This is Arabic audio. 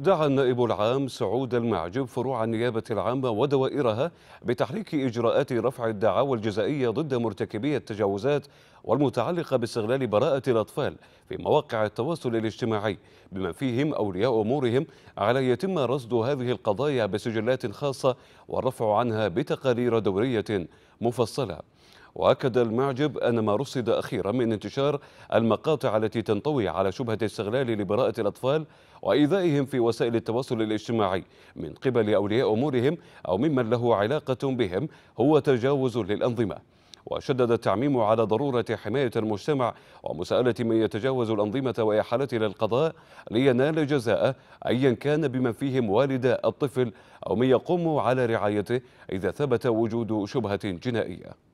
دعا النائب العام سعود المعجب فروع النيابة العامة ودوائرها بتحريك إجراءات رفع الدعاوى الجزائية ضد مرتكبي التجاوزات والمتعلقة باستغلال براءة الأطفال في مواقع التواصل الاجتماعي بما فيهم أولياء أمورهم على يتم رصد هذه القضايا بسجلات خاصة والرفع عنها بتقارير دورية مفصلة وأكد المعجب أن ما رصد أخيرا من انتشار المقاطع التي تنطوي على شبهة استغلال لبراءة الأطفال وإيذائهم في وسائل التواصل الاجتماعي من قبل أولياء أمورهم أو ممن له علاقة بهم هو تجاوز للأنظمة وشدد التعميم على ضرورة حماية المجتمع ومساءلة من يتجاوز الأنظمة وإحالته للقضاء لينال جزاءه أيا كان بمن فيهم والد الطفل أو من يقوم على رعايته إذا ثبت وجود شبهة جنائية